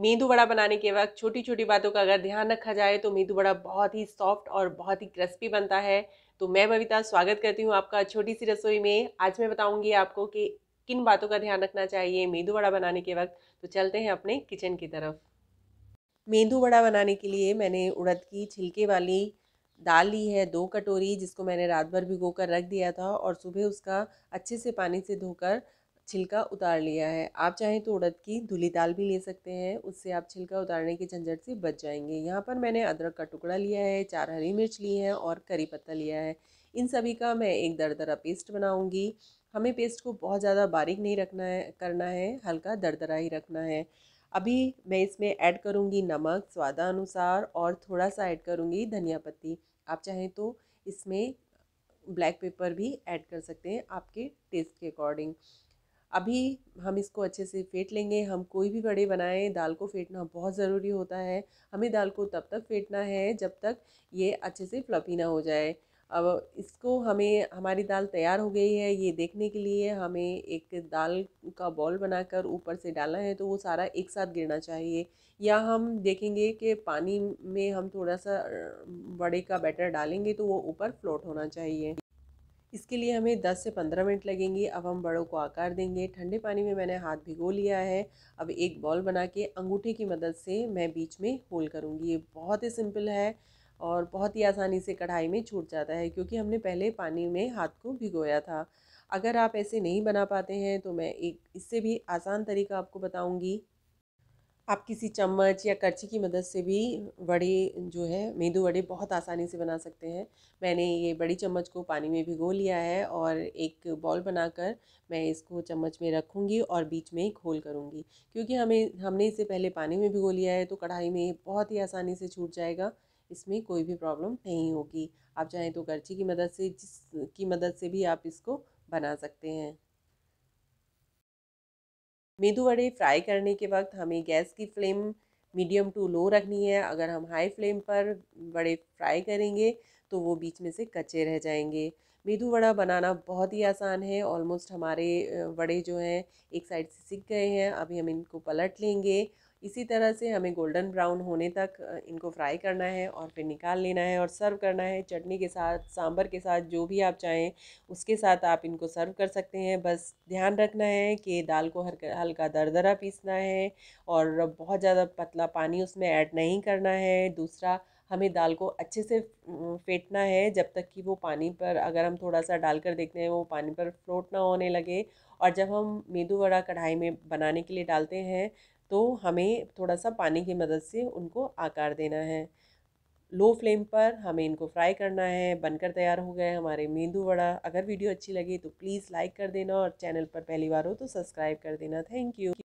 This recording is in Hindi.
मेंदू बड़ा बनाने के वक्त छोटी छोटी बातों का अगर ध्यान रखा जाए तो मेंदू बड़ा बहुत ही सॉफ्ट और बहुत ही क्रिस्पी बनता है तो मैं बबीता स्वागत करती हूँ आपका छोटी सी रसोई में आज मैं बताऊँगी आपको कि किन बातों का ध्यान रखना चाहिए मेंदू बड़ा बनाने के वक्त तो चलते हैं अपने किचन की तरफ मेंदू बड़ा बनाने के लिए मैंने उड़द की छिलके वाली दाल ली है दो कटोरी जिसको मैंने रात भर भिगो कर रख दिया था और सुबह उसका अच्छे से पानी से धोकर छिलका उतार लिया है आप चाहें तो उड़द की धुली दाल भी ले सकते हैं उससे आप छिलका उतारने की झंझट से बच जाएंगे यहाँ पर मैंने अदरक का टुकड़ा लिया है चार हरी मिर्च ली है और करी पत्ता लिया है इन सभी का मैं एक दरदरा पेस्ट बनाऊँगी हमें पेस्ट को बहुत ज़्यादा बारीक नहीं रखना है करना है हल्का दरदरा ही रखना है अभी मैं इसमें ऐड करूँगी नमक स्वादानुसार और थोड़ा सा ऐड करूँगी धनिया पत्ती आप चाहें तो इसमें ब्लैक पेपर भी ऐड कर सकते हैं आपके टेस्ट के अकॉर्डिंग अभी हम इसको अच्छे से फेंट लेंगे हम कोई भी बड़े बनाएं दाल को फेंटना बहुत ज़रूरी होता है हमें दाल को तब तक फेंटना है जब तक ये अच्छे से फ्लफी ना हो जाए अब इसको हमें हमारी दाल तैयार हो गई है ये देखने के लिए हमें एक दाल का बॉल बनाकर ऊपर से डालना है तो वो सारा एक साथ गिरना चाहिए या हम देखेंगे कि पानी में हम थोड़ा सा बड़े का बैटर डालेंगे तो वो ऊपर फ्लोट होना चाहिए इसके लिए हमें 10 से 15 मिनट लगेंगे अब हम बड़ों को आकार देंगे ठंडे पानी में मैंने हाथ भिगो लिया है अब एक बॉल बना के अंगूठे की मदद से मैं बीच में होल करूँगी ये बहुत ही सिंपल है और बहुत ही आसानी से कढ़ाई में छूट जाता है क्योंकि हमने पहले पानी में हाथ को भिगोया था अगर आप ऐसे नहीं बना पाते हैं तो मैं एक इससे भी आसान तरीका आपको बताऊँगी आप किसी चम्मच या करछी की मदद से भी वड़े जो है मेदू वड़े बहुत आसानी से बना सकते हैं मैंने ये बड़ी चम्मच को पानी में भिगो लिया है और एक बॉल बनाकर मैं इसको चम्मच में रखूँगी और बीच में ही खोल करूँगी क्योंकि हमें हमने इसे पहले पानी में भिगो लिया है तो कढ़ाई में बहुत ही आसानी से छूट जाएगा इसमें कोई भी प्रॉब्लम नहीं होगी आप चाहें तो करछी की मदद से जिस की मदद से भी आप इसको बना सकते हैं मेदू वड़े फ्राई करने के वक्त हमें गैस की फ्लेम मीडियम टू लो रखनी है अगर हम हाई फ्लेम पर बड़े फ्राई करेंगे तो वो बीच में से कच्चे रह जाएंगे मेदू वड़ा बनाना बहुत ही आसान है ऑलमोस्ट हमारे वड़े जो हैं एक साइड से सीख गए हैं अभी हम इनको पलट लेंगे इसी तरह से हमें गोल्डन ब्राउन होने तक इनको फ्राई करना है और फिर निकाल लेना है और सर्व करना है चटनी के साथ सांभर के साथ जो भी आप चाहें उसके साथ आप इनको सर्व कर सकते हैं बस ध्यान रखना है कि दाल को हल्का दरदरा पीसना है और बहुत ज़्यादा पतला पानी उसमें ऐड नहीं करना है दूसरा हमें दाल को अच्छे से फेंटना है जब तक कि वो पानी पर अगर हम थोड़ा सा डाल कर देखते हैं वो पानी पर फ्लोट ना होने लगे और जब हम मेदू वड़ा कढ़ाई में बनाने के लिए डालते हैं तो हमें थोड़ा सा पानी की मदद से उनको आकार देना है लो फ्लेम पर हमें इनको फ्राई करना है बनकर तैयार हो गए हमारे मेंदू वड़ा अगर वीडियो अच्छी लगी तो प्लीज़ लाइक कर देना और चैनल पर पहली बार हो तो सब्सक्राइब कर देना थैंक यू